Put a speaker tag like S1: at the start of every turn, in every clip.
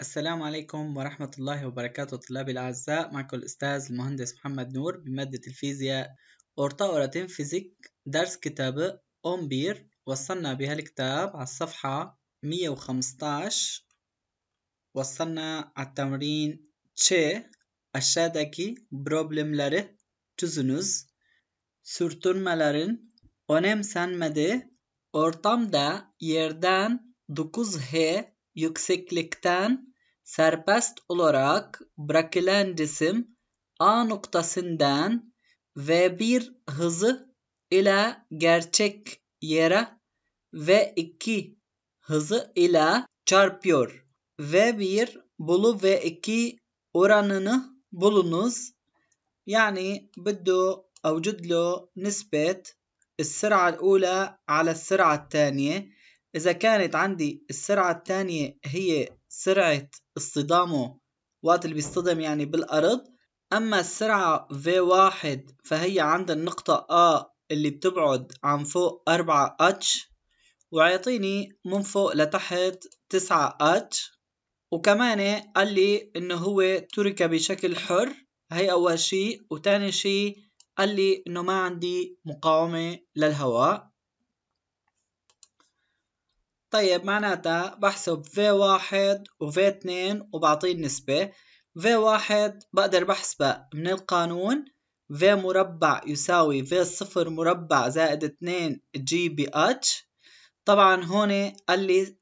S1: السلام عليكم ورحمة الله وبركاته طلابي الأعزاء معكم الأستاذ المهندس محمد نور بمادة الفيزياء أورتا فيزيك درس كتابة أومبير وصلنا بهالكتاب على الصفحة 115 وصلنا على التمرين تشي الشادكي بروبلملاره tüzünüz, sürtünmelerin önemsenmedi. Ortamda yerden 9 H yükseklikten serbest olarak bırakılan cisim A noktasından V1 hızı ile gerçek yere V2 hızı ile çarpıyor. V1 bulu V2 oranını bulunuz. يعني بده أوجد له نسبة السرعة الأولى على السرعة الثانية إذا كانت عندي السرعة الثانية هي سرعة اصطدامه وقت اللي بيصطدم يعني بالأرض أما السرعة V1 فهي عند النقطة A اللي بتبعد عن فوق 4 H وعيطيني من فوق لتحت 9 H وكمان قال لي إنه هو ترك بشكل حر هي أول شيء وتاني شيء قال لي إنه ما عندي مقاومة للهواء طيب معناتها بحسب في 1 وفي V2 وبعطيه النسبه في V1 بقدر بحسبه من القانون V مربع يساوي V صفر مربع زائد 2 جي بي اتش طبعا هون قال لي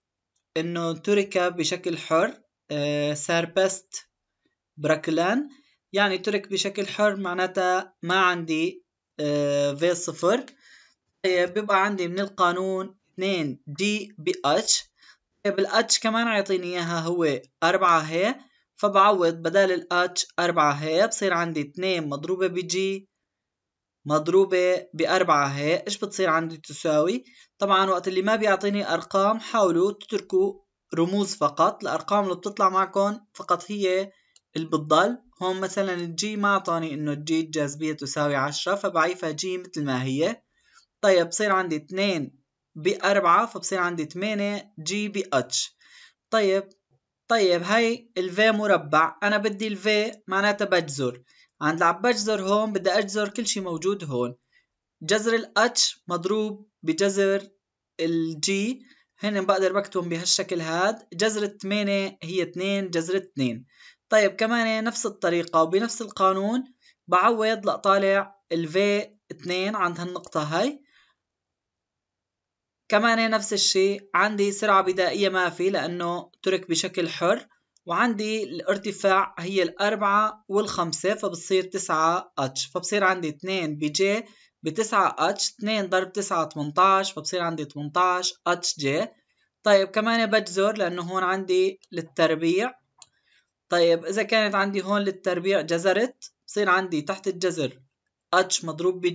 S1: انه تركب بشكل حر آه، سيربست براكلان يعني ترك بشكل حر معناتها ما عندي آه، في صفر طيب بيبقى عندي من القانون 2 دي بي اتش طيب الاتش كمان عيطيني اياها هو 4 هي فبعوض بدل الاتش 4 هي بصير عندي 2 مضروبة بجي مضروبة بأربعة هي إيش بتصير عندي تساوي طبعا وقت اللي ما بيعطيني أرقام حاولوا تتركوا رموز فقط الأرقام اللي بتطلع معكم فقط هي اللي بتضل هون مثلا الجي ما أعطاني إنه الجي الجاذبية تساوي عشرة فبعيفها جي مثل ما هي طيب بصير عندي اتنين بأربعة فبصير عندي تمانية جي بأتش طيب طيب هاي الفي مربع أنا بدي الفي معناتها بجزر عند عم بجزر هون بدي أجزر كل شي موجود هون جذر الاتش مضروب بجذر الجي هن بقدر بكتبهم بهالشكل هاد جذر 8 هي 2 جذر 2 طيب كمان نفس الطريقة وبنفس القانون بعوض لأطالع v 2 عند هالنقطة هاي كمان نفس الشيء عندي سرعة بدائية ما في لأنه ترك بشكل حر وعندي الارتفاع هي الأربعة والخمسة فبتصير تسعة اتش فبصير عندي اتنين بجي بتسعة اتش اتنين ضرب تسعة تمنتاش فبصير عندي تمنتاش اتش جي طيب كمان بجزر لأنه هون عندي للتربيع طيب إذا كانت عندي هون للتربيع جزرت بصير عندي تحت الجزر اتش مضروب ب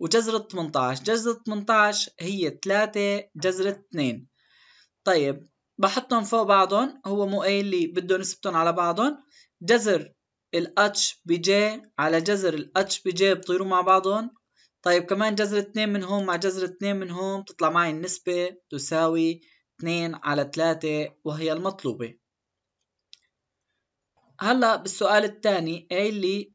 S1: وجزر 18 جزر 18 هي 3 جزر 2 طيب بحطهم فوق بعضهم هو مو قايل لي بده نسبتهم على بعضهم جزر الاتش H على جزر الاتش H بطيروا مع بعضهم طيب كمان جزر 2 من هون مع جزر 2 من هون بتطلع معي النسبة تساوي 2 على 3 وهي المطلوبة هلا بالسؤال الثاني قايل لي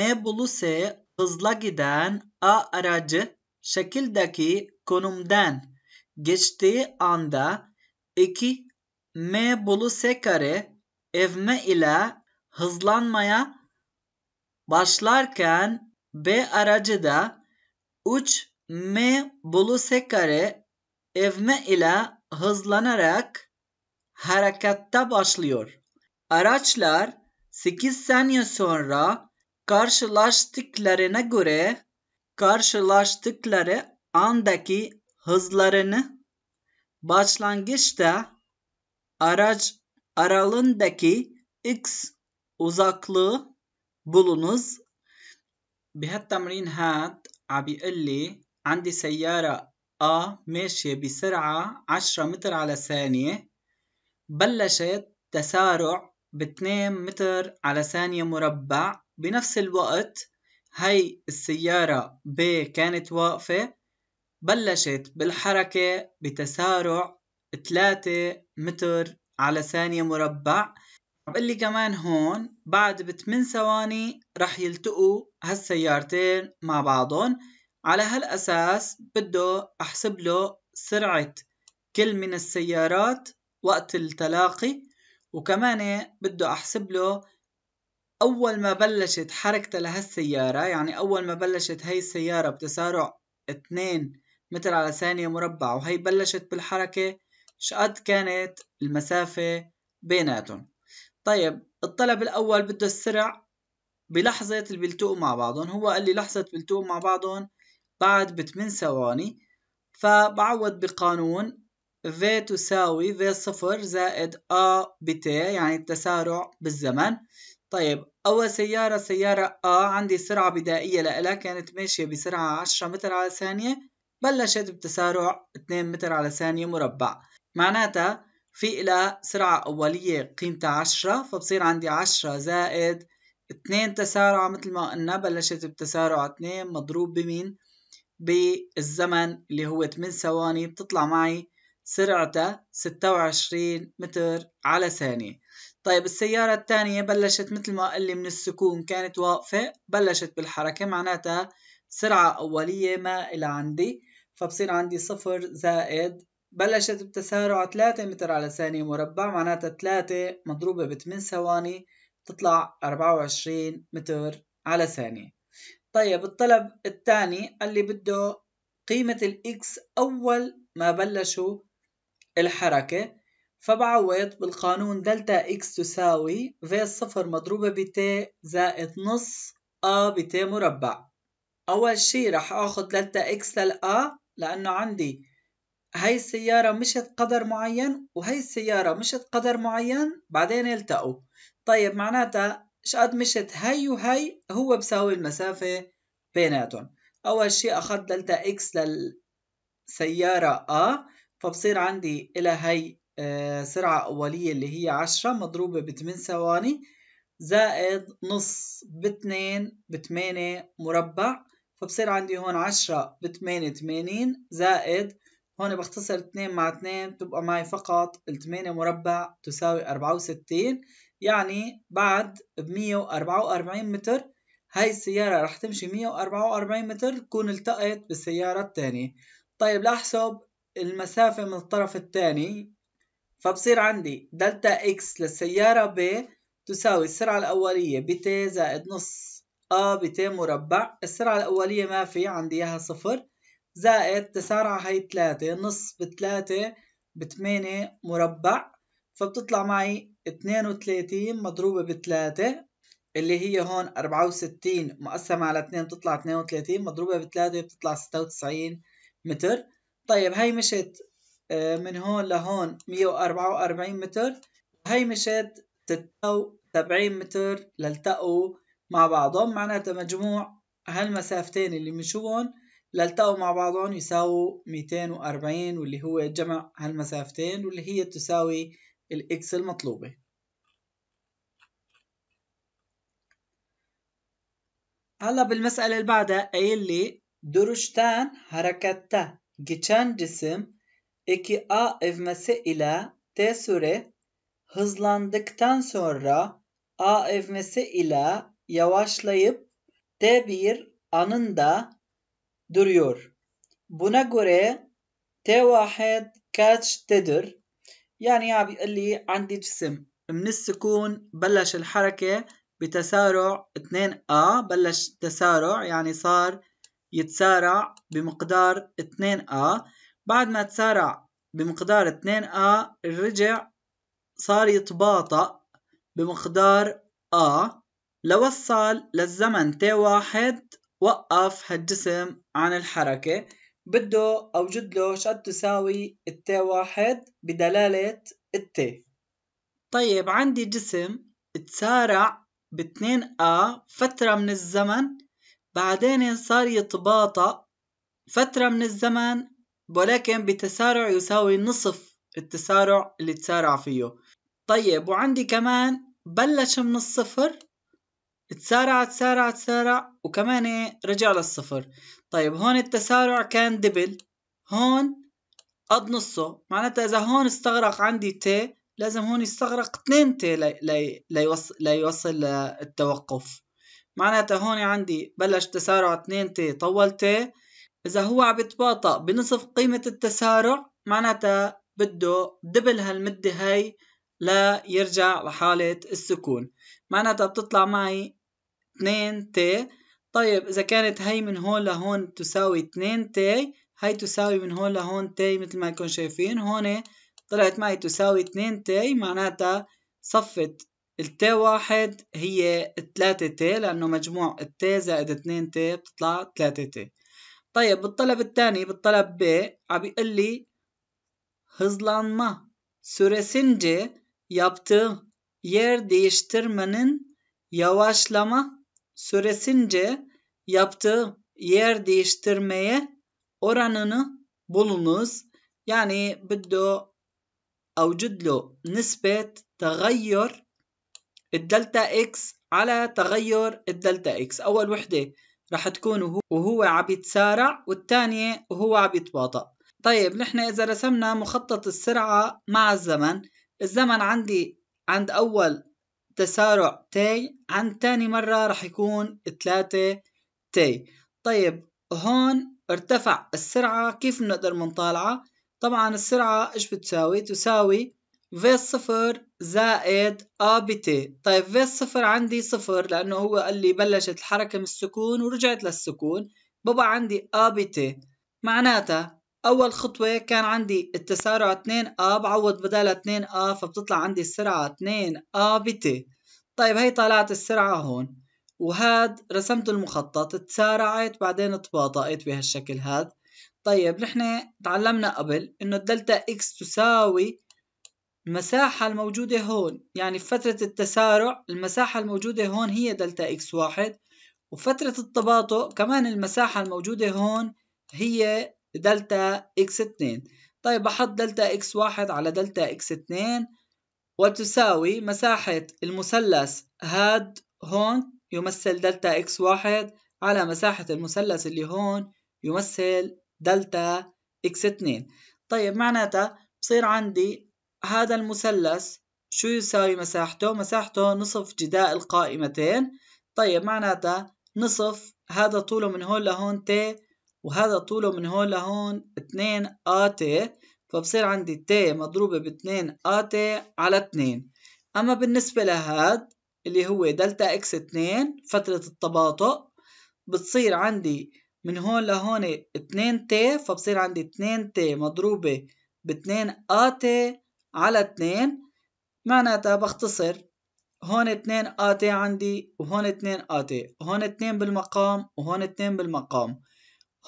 S1: meybuluse hızla giden a aracı şekildeki konumdan geçtiği anda 2 meybuluse kare evme ile hızlanmaya başlarken b aracı da 3 meybuluse kare evme ile hızlanarak harekette başlıyor. Araçlar 8 saniye sonra karşılaştıklarına göre karşılaştıkları andaki hızlarını başlangıçta araç aralındaki x uzaklığı bulunuz. بهالتمرين هاد abi لي عندي سيارة A ماشية بسرعة 10 متر على ثانية بلشت تسارع 2 متر على ثانية مربع بنفس الوقت هي السيارة ب كانت واقفة بلشت بالحركة بتسارع 3 متر على ثانية مربع بقول لي كمان هون بعد 8 ثواني رح يلتقوا هالسيارتين مع بعضهم على هالأساس بده أحسب له سرعة كل من السيارات وقت التلاقي وكمان بده احسب له اول ما بلشت حركتها لهالسيارة يعني اول ما بلشت هي السيارة بتسارع 2 متر على ثانية مربع وهي بلشت بالحركة شقد كانت المسافة بيناتهم طيب الطلب الاول بده السرع بلحظة البلتوء بيلتقوا مع بعضهم هو قال لي لحظة بيلتقوا مع بعضهم بعد بثمان ثواني فبعوض بقانون v تساوي v صفر زائد A بت يعني التسارع بالزمن طيب أول سيارة سيارة A عندي سرعة بدائية لها كانت ماشية بسرعة 10 متر على ثانية بلشت بتسارع 2 متر على ثانية مربع معناتها في إلى سرعة أولية قيمتها 10 فبصير عندي 10 زائد 2 تسارع مثل ما قلنا بلشت بتسارع 2 مضروب بمين؟ بالزمن اللي هو 8 ثواني بتطلع معي سرعتها 26 متر على ثانية طيب السيارة الثانية بلشت مثل ما قال من السكون كانت واقفة بلشت بالحركة معناتها سرعة أولية ما إلى عندي فبصير عندي صفر زائد بلشت بتسارع 3 متر على ثانية مربع معناتها 3 مضروبة ب 8 ثواني تطلع 24 متر على ثانية طيب الطلب الثاني قال لي بده قيمة الإكس أول ما بلشوا الحركة فبعوض بالقانون دلتا اكس تساوي في صفر مضروبة بت زائد نص ا بت مربع أول شي رح آخد دلتا اكس للأ لأنه عندي هاي السيارة مشت قدر معين وهي السيارة مشت قدر معين بعدين التقوا طيب معناتها شقد مشت هي وهي هو بساوي المسافة بيناتهم أول شي أخذ دلتا اكس للسيارة أ فبصير عندي إلى هي آه، سرعة أولية اللي هي عشرة مضروبة بتمن ثواني زائد نص باتنين بتمانية مربع فبصير عندي هون عشرة بتمانية تمانين زائد هون بختصر اتنين مع اتنين بتبقى معي فقط التمانية مربع تساوي أربعة وستين يعني بعد بمية وأربعة وأربعين متر هاي السيارة رح تمشي مية وأربعة وأربعين متر تكون التقت بالسيارة التانية طيب لأحسب المسافة من الطرف الثاني فبصير عندي دلتا اكس للسيارة ب تساوي السرعة الأولية بت زائد نص ا بت مربع السرعة الأولية ما في عندي إياها صفر زائد تسارع هي تلاتة نص بتلاتة بتمانية مربع فبتطلع معي اتنين وتلاتين مضروبة بتلاتة اللي هي هون أربعة وستين مقسمة على اتنين بتطلع اتنين وتلاتين مضروبة بتلاتة بتطلع ستة وتسعين متر طيب هاي مشت آه، من هون لهون 144 متر هاي مشت 76 متر لالتقوا مع بعضهم معناتها مجموع هالمسافتين اللي مشوهم لالتقوا مع بعضهم يساووا 240 واللي هو جمع هالمسافتين واللي هي تساوي الإكس المطلوبة هلا بالمسألة اللي بعدها قايل لي درجتان حركتا geçen cisim eki A evmesi ile T süre hızlandıktan sonra A evmesi ile yavaşlayıp T bir anında duruyor. Buna göre T1 kaçtedir? Yani يا بيقول لي عندي جسم من السكون بلش الحركة بتسارع 2A بلش تسارع يعني صار يتسارع بمقدار 2A بعد ما تسارع بمقدار 2A الرجع صار يتباطأ بمقدار A لوصل للزمن T1 وقف هالجسم عن الحركة بده أوجد له شد تساوي T1 بدلالة T طيب عندي جسم تسارع ب2A A فترة من الزمن بعدين صار يتباطأ فترة من الزمن ولكن بتسارع يساوي نصف التسارع اللي تسارع فيه طيب وعندي كمان بلش من الصفر تسارع تسارع تسارع وكمان إيه، رجع للصفر طيب هون التسارع كان دبل هون قد نصه معناتها إذا هون استغرق عندي تي لازم هون يستغرق 2 تي ليوصل للتوقف معناتها هون عندي بلش تسارع 2 تي طول تي إذا هو عم يتباطأ بنصف قيمة التسارع معناتها بده دبل هالمدة لا ليرجع لحالة السكون معناتها بتطلع معي 2 تي طيب إذا كانت هي من هون لهون تساوي 2 تي هي تساوي من هون لهون تي مثل ما يكون شايفين هون طلعت معي تساوي 2 تي معناتها صفت التا واحد هي 3 تي لأنه مجموع التا زائد 2 تي بتطلع 3 تي طيب بالطلب الثاني بالطلب ب عم بيقول لي hızlanma süresince yaptığı yer değiştirmenin yavaşlama süresince yaptığı yer değiştirmeye oranını bulunuz. Yani بده أوجد nispet نسبة الدلتا اكس على تغير الدلتا اكس اول وحده رح تكون وهو عم يتسارع والثانيه وهو عم يتباطأ طيب نحن اذا رسمنا مخطط السرعه مع الزمن الزمن عندي عند اول تسارع تي عند تاني مره رح يكون 3 تي طيب هون ارتفع السرعه كيف بنقدر نطالعها طبعا السرعه ايش بتساوي تساوي في صفر زائد ا بتي طيب في الصفر عندي صفر لأنه هو اللي بلشت الحركة من السكون ورجعت للسكون ببقى عندي ا بتي معناتها أول خطوة كان عندي التسارع 2 آ بعوض بدالها 2 آ فبتطلع عندي السرعة 2 آ بتي طيب هي طلعت السرعة هون وهاد رسمت المخطط تسارعت بعدين تباطأت بهالشكل هاد طيب نحن تعلمنا قبل إنه الدلتا إكس تساوي المساحة الموجودة هون يعني في فترة التسارع المساحة الموجودة هون هي دلتا إكس واحد وفترة التباطؤ كمان المساحة الموجودة هون هي دلتا إكس اتنين طيب بحط دلتا إكس واحد على دلتا إكس اتنين وتساوي مساحة المثلث هاد هون يمثل دلتا إكس واحد على مساحة المثلث اللي هون يمثل دلتا إكس اتنين طيب معناتها بصير عندي هذا المثلث شو يساوي مساحته؟ مساحته نصف جداء القائمتين طيب معناتها نصف هذا طوله من هون لهون تي وهذا طوله من هون لهون 2 آ تي فبصير عندي تي مضروبة ب 2 آ تي على 2 أما بالنسبة لهاد اللي هو دلتا اكس 2 فترة التباطؤ بتصير عندي من هون لهون 2 تي فبصير عندي 2 تي مضروبة ب 2 آ تي على 2 معناتها بختصر هون 2 ات عندي وهون 2 ات هون 2 بالمقام وهون 2 بالمقام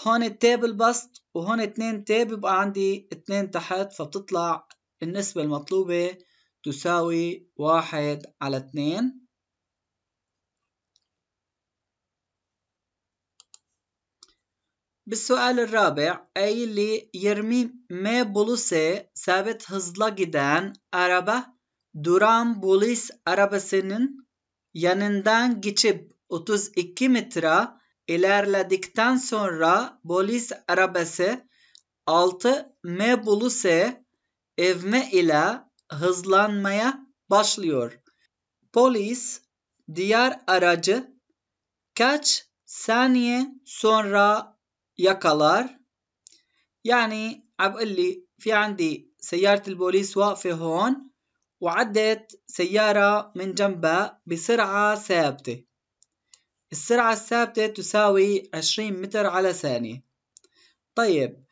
S1: هون تي بالبسط وهون 2 تي بيبقى عندي 2 تحت فبتطلع النسبة المطلوبة تساوي 1 على 2 بالسؤال الرابع أي اللي يرمي me buluse sabit hızla giden araba duran polis arabasının yanından geçip 32 metre ilerledikten sonra polis arabası 6 m buluse evme ile hızlanmaya başlıyor. Polis diğer aracı kaç saniye sonra يا كالار يعني عم بقول لي في عندي سيارة البوليس واقفة هون وعدت سيارة من جنبها بسرعة ثابتة السرعة الثابتة تساوي 20 متر على ثانية طيب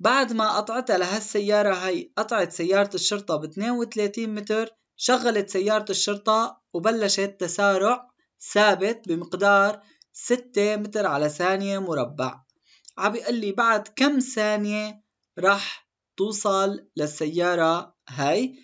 S1: بعد ما قطعتها لهالسيارة هي قطعت سيارة الشرطة ب 32 متر شغلت سيارة الشرطة وبلشت تسارع ثابت بمقدار 6 متر على ثانية مربع عم لي بعد كم ثانية رح توصل للسيارة هاي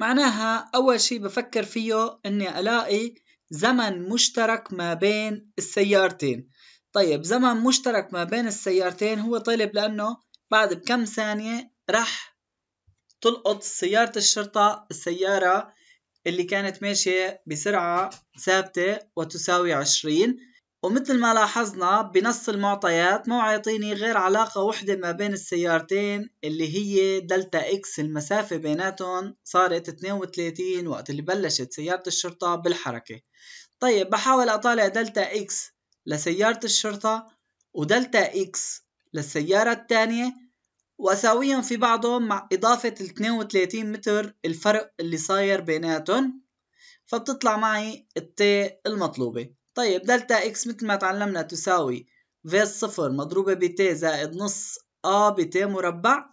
S1: معناها أول شي بفكر فيه إني ألاقي زمن مشترك ما بين السيارتين طيب زمن مشترك ما بين السيارتين هو طالب لأنه بعد بكم ثانية رح تلقط سيارة الشرطة السيارة اللي كانت ماشية بسرعة ثابتة وتساوي 20 ومثل ما لاحظنا بنص المعطيات ما عايطيني غير علاقة وحدة ما بين السيارتين اللي هي دلتا اكس المسافة بيناتهم صارت 32 وقت اللي بلشت سيارة الشرطة بالحركة طيب بحاول أطالع دلتا اكس لسيارة الشرطة ودلتا اكس للسيارة الثانية وأساويهم في بعضهم مع إضافة ال 32 متر الفرق اللي صاير بيناتهم فبتطلع معي التي المطلوبة طيب دلتا إكس مثل ما تعلمنا تساوي في صفر مضروبة بتي زائد نص آ بتي مربع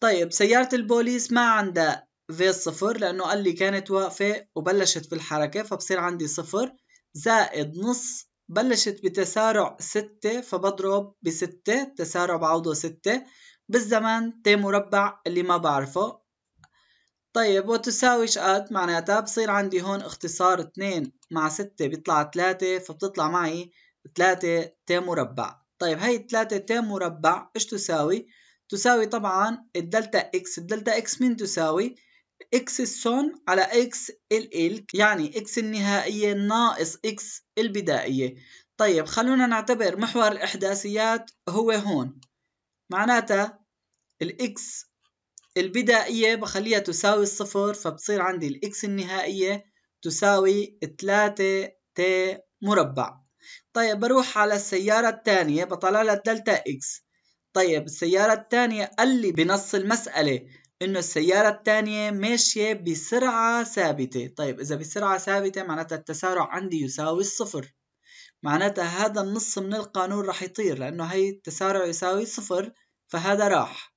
S1: طيب سيارة البوليس ما عندها في صفر لأنه قال لي كانت واقفة وبلشت في الحركة فبصير عندي صفر زائد نص بلشت بتسارع ستة فبضرب بستة تسارع بعوضه ستة بالزمن تي مربع اللي ما بعرفه طيب وتساوي شقد معناتها بصير عندي هون اختصار 2 مع 6 بيطلع 3 فبتطلع معي 3 تي مربع طيب هي 3 تي مربع ايش تساوي؟ تساوي طبعا الدلتا اكس الدلتا اكس مين تساوي؟ اكس السون على اكس الالك يعني اكس النهائية ناقص اكس البدائية طيب خلونا نعتبر محور الإحداثيات هو هون معناتها الاكس البدائية بخليها تساوي الصفر فبصير عندي الاكس النهائية تساوي 3 ت مربع طيب بروح على السيارة الثانية بطلع لها الدلتا اكس طيب السيارة الثانية قال لي بنص المسألة انه السيارة الثانية ماشية بسرعة ثابتة طيب اذا بسرعة ثابتة معناتها التسارع عندي يساوي الصفر معناتها هذا النص من القانون رح يطير لانه هي التسارع يساوي صفر فهذا راح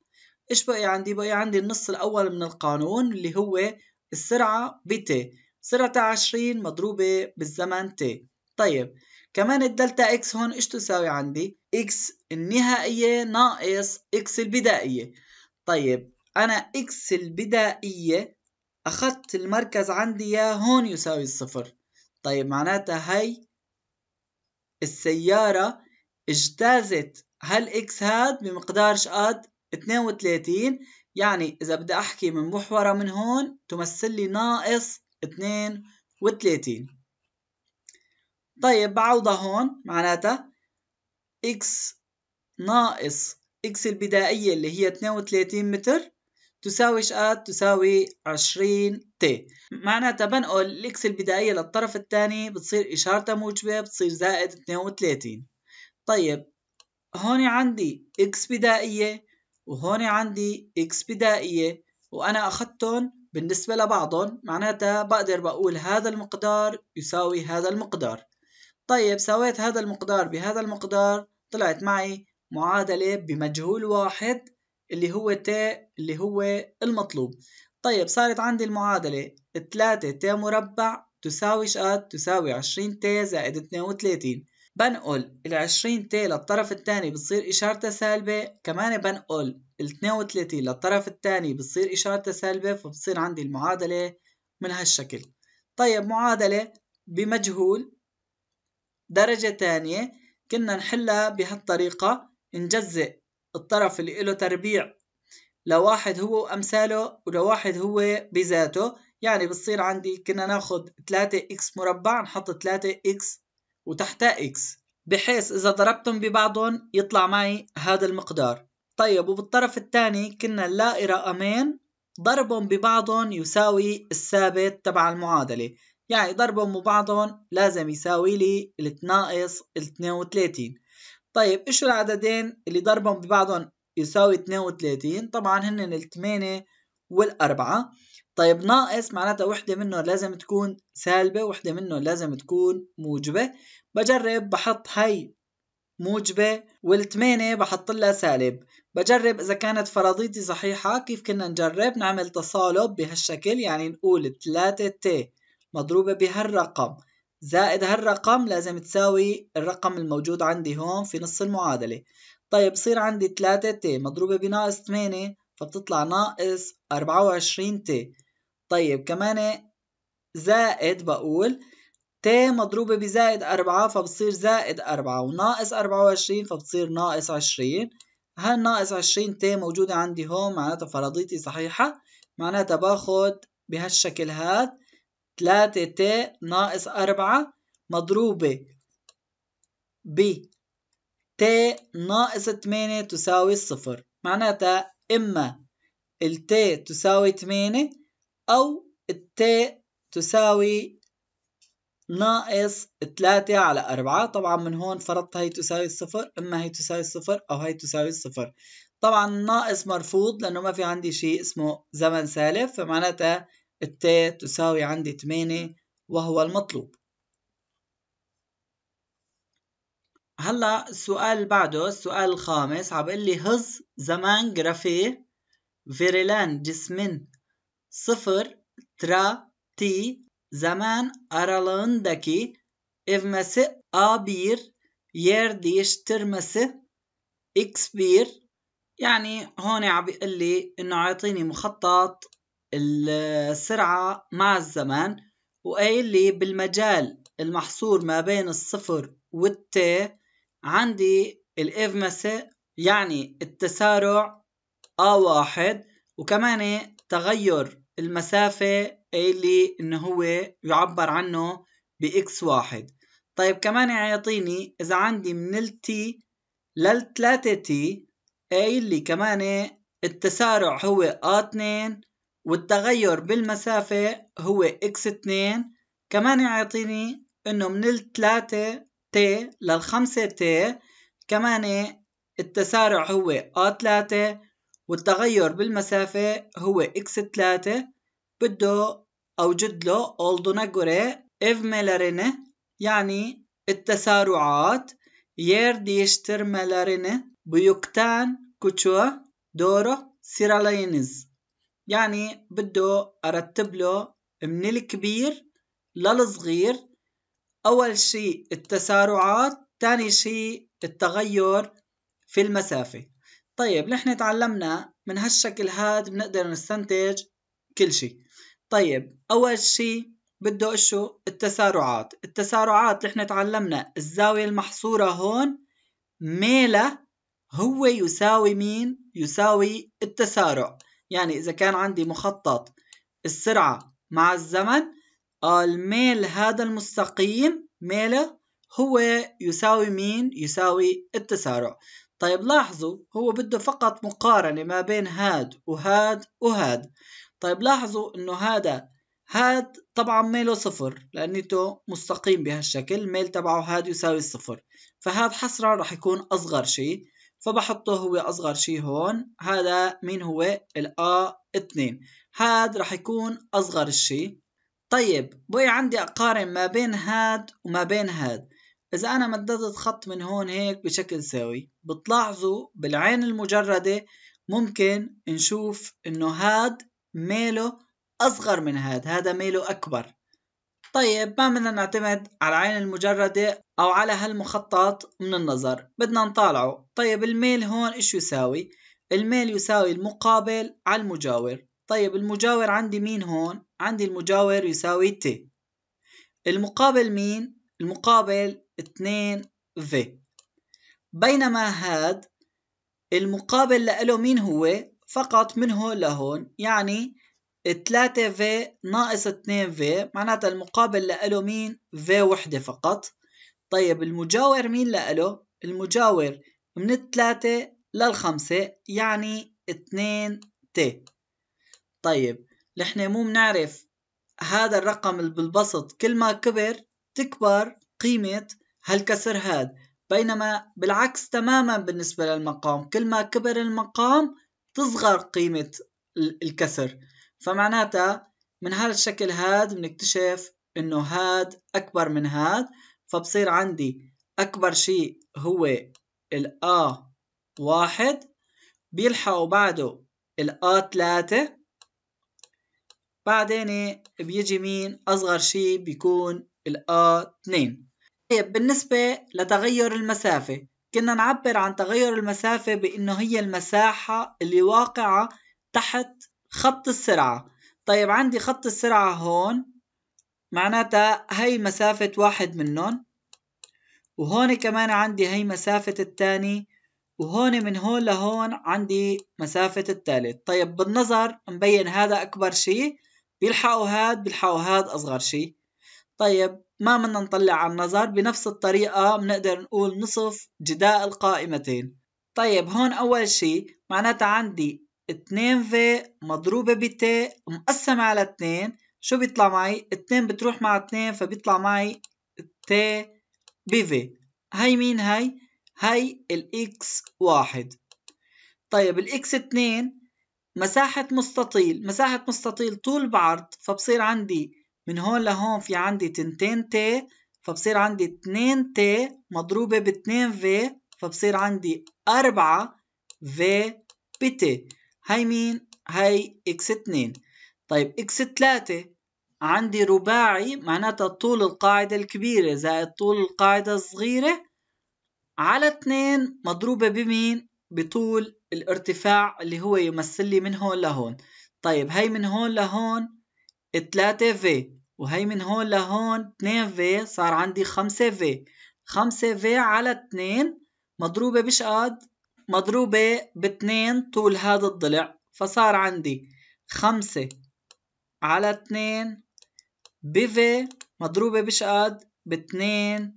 S1: إيش بقي عندي؟ بقي عندي النص الأول من القانون اللي هو السرعة بت سرعة 20 مضروبة بالزمن ت طيب كمان الدلتا اكس هون ايش تساوي عندي؟ اكس النهائية ناقص اكس البدائية طيب أنا اكس البدائية أخذت المركز عندي يا هون يساوي الصفر طيب معناتها هي السيارة اجتازت هالاكس هاد بمقدار شقد 32 يعني إذا بدي أحكي من محورة من هون تمثل لي ناقص 32 طيب بعوضة هون معناتها x ناقص x البدائية اللي هي 32 متر تساوي شقات تساوي 20 تي معناتها بنقل الاكس البدائية للطرف الثاني بتصير إشارتها موجبة بتصير زائد 32 طيب هون عندي اكس بدائية وهون عندي اكس بدائية وأنا أخذتهم بالنسبة لبعضهم معناتها بقدر بقول هذا المقدار يساوي هذا المقدار طيب سويت هذا المقدار بهذا المقدار طلعت معي معادلة بمجهول واحد اللي هو ت اللي هو المطلوب طيب صارت عندي المعادلة 3 ت مربع تساوي شقد تساوي 20 ت زائد 32 بنقل ال 20 تي للطرف الثاني بتصير إشارته سالبة كمان بنقل ال 32 للطرف الثاني بتصير إشارته سالبة فبتصير عندي المعادلة من هالشكل طيب معادلة بمجهول درجة تانية كنا نحلها بهالطريقة نجزئ الطرف اللي له تربيع لواحد هو وأمثاله ولواحد هو بذاته يعني بتصير عندي كنا ناخد 3 اكس مربع نحط 3 اكس وتحتها اكس بحيث اذا ضربتهم ببعضهم يطلع معي هذا المقدار طيب وبالطرف الثاني كنا نلاقي رقمين ضربهم ببعضهم يساوي الثابت تبع المعادلة يعني ضربهم ببعضهم لازم يساوي لي ناقص 32 طيب ايش العددين اللي ضربهم ببعضهم يساوي 32 طبعا هن الثمانية والأربعة طيب ناقص معناتها وحدة منه لازم تكون سالبة وحدة منه لازم تكون موجبة بجرب بحط هي موجبة والثمانية بحط لها سالب بجرب إذا كانت فرضيتي صحيحة كيف كنا نجرب نعمل تصالب بهالشكل يعني نقول 3 ت مضروبة بهالرقم زائد هالرقم لازم تساوي الرقم الموجود عندي هون في نص المعادلة طيب صير عندي 3 ت مضروبة بناقص 8 فبتطلع ناقص 24 ت طيب كمان زائد بقول ت مضروبة بزائد أربعة فبصير زائد أربعة وناقص أربعة وعشرين فبصير ناقص عشرين هل ناقص عشرين ت موجودة عندي هون معناتها فرضيتي صحيحة معناتها باخد بهالشكل هاد تلاتة ت ناقص أربعة مضروبة ب ت ناقص تمانية تساوي الصفر معناتها إما الت تساوي تمانية أو التاء تساوي ناقص 3 على 4 طبعا من هون فرضت هي تساوي الصفر إما هي تساوي الصفر أو هي تساوي الصفر طبعا ناقص مرفوض لأنه ما في عندي شيء اسمه زمن سالف فمعناتها التاء تساوي عندي 8 وهو المطلوب هلا السؤال اللي بعده السؤال الخامس عم بقول لي هز زمان جرافيه فيريلان جسمين 0 t zaman aralığındaki ivmesi A1 yer değiştirmesi X1 يعني هون عم بيقول لي انه عاطيني مخطط السرعة مع الزمان وقايل لي بالمجال المحصور ما بين الصفر والتي عندي الإفمسة يعني التسارع ا واحد وكمان تغير المسافة اللي إن هو يعبر عنه بإكس واحد طيب كمان يعطيني إذا عندي من التي للتلاتة تي اللي كمان التسارع هو آ اتنين والتغير بالمسافة هو إكس اتنين كمان يعطيني إنه من التلاتة تي للخمسة تي كمان التسارع هو آ تلاتة والتغير بالمسافة هو إكس 3 بده أوجد له إف إفميلاريني يعني التسارعات يرديشترملاريني بيوكتان كوتشوا دورو سيرالينز يعني بده أرتب له من الكبير للصغير أول شيء التسارعات تاني شيء التغير في المسافة طيب نحن تعلمنا من هالشكل هاد بنقدر نستنتج كل شيء طيب أول شيء بده شو التسارعات التسارعات نحن تعلمنا الزاوية المحصورة هون ميلة هو يساوي مين يساوي التسارع يعني إذا كان عندي مخطط السرعة مع الزمن آه، الميل هذا المستقيم ميله هو يساوي مين يساوي التسارع طيب لاحظوا هو بده فقط مقارنة ما بين هاد وهاد وهاد طيب لاحظوا انه هذا هاد طبعا ميله صفر لانيته مستقيم بهالشكل ميل تبعه هاد يساوي الصفر فهاد حصرا رح يكون اصغر شيء فبحطه هو اصغر شيء هون هذا مين هو الأ اثنين هاد رح يكون اصغر شيء طيب بقي عندي اقارن ما بين هاد وما بين هاد إذا أنا مددت خط من هون هيك بشكل ساوي بتلاحظوا بالعين المجردة ممكن نشوف إنه هاد ميله أصغر من هاد هذا ميله أكبر طيب ما بدنا نعتمد على العين المجردة أو على هالمخطط من النظر بدنا نطالعه طيب الميل هون إيش يساوي الميل يساوي المقابل على المجاور طيب المجاور عندي مين هون عندي المجاور يساوي تي المقابل مين المقابل 2 في بينما هاد المقابل لإله مين هو فقط من هون لهون يعني 3 في ناقص 2 في معناتها المقابل لإله مين في وحدة فقط طيب المجاور مين لإله؟ المجاور من الثلاثة للخمسة يعني 2 تي طيب نحن مو بنعرف هذا الرقم بالبسط كل ما كبر تكبر قيمة هالكسر هاد بينما بالعكس تماما بالنسبة للمقام كل ما كبر المقام تصغر قيمة الكسر فمعناتها من هالشكل هاد بنكتشف انه هاد اكبر من هاد فبصير عندي اكبر شيء هو الآ واحد بيلحقوا بعده الآ ثلاثة بعدين بيجي مين أصغر شيء بيكون الآ اثنين طيب بالنسبة لتغير المسافة كنا نعبر عن تغير المسافة بأنه هي المساحة اللي واقعة تحت خط السرعة طيب عندي خط السرعة هون معناتها هي مسافة واحد منهم وهون كمان عندي هي مسافة التاني وهون من هون لهون عندي مسافة التالت طيب بالنظر مبين هذا أكبر شي بيلحقوا هاد بيلحقوا هاد أصغر شي طيب ما بدنا نطلع على النظر بنفس الطريقة بنقدر نقول نصف جداء القائمتين طيب هون أول شيء معناتها عندي 2 في مضروبة ب ت مقسمة على 2 شو بيطلع معي؟ 2 بتروح مع 2 فبيطلع معي ت ب في هي مين هي هي الاكس واحد طيب الاكس 2 مساحة مستطيل مساحة مستطيل طول بعرض فبصير عندي من هون لهون في عندي تنتين تي فبصير عندي اتنين تي مضروبة باتنين في فبصير عندي أربعة في بتي هاي مين؟ هاي اكس اتنين طيب اكس تلاتة عندي رباعي معناتها طول القاعدة الكبيرة زائد طول القاعدة الصغيرة على اتنين مضروبة بمين؟ بطول الارتفاع اللي هو يمثل لي من هون لهون طيب هاي من هون لهون 3 في وهي من هون لهون 2 في صار عندي 5 في 5 في على 2 مضروبة بشقد مضروبة ب 2 طول هذا الضلع فصار عندي 5 على 2 ب بفي مضروبة بشقد 2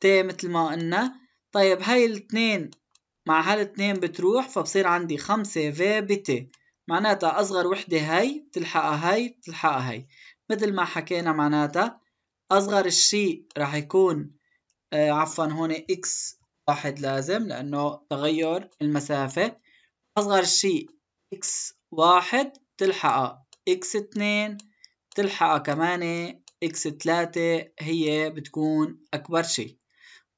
S1: تي مثل ما قلنا طيب هاي الاثنين مع هالاثنين بتروح فبصير عندي خمسة في بتي معناتها أصغر وحدة هاي تلحقها هاي تلحقها هاي مثل ما حكينا معناتها أصغر الشيء راح يكون آه عفوا هون x واحد لازم لأنه تغير المسافة أصغر شيء x واحد تلحقها x اثنين تلحقها كمان x ثلاثة هي بتكون أكبر شيء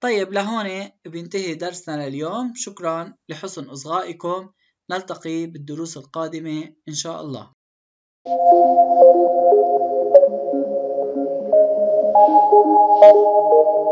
S1: طيب لهون بينتهي درسنا لليوم شكرا لحسن إصغائكم نلتقي بالدروس القادمة إن شاء الله Thank you.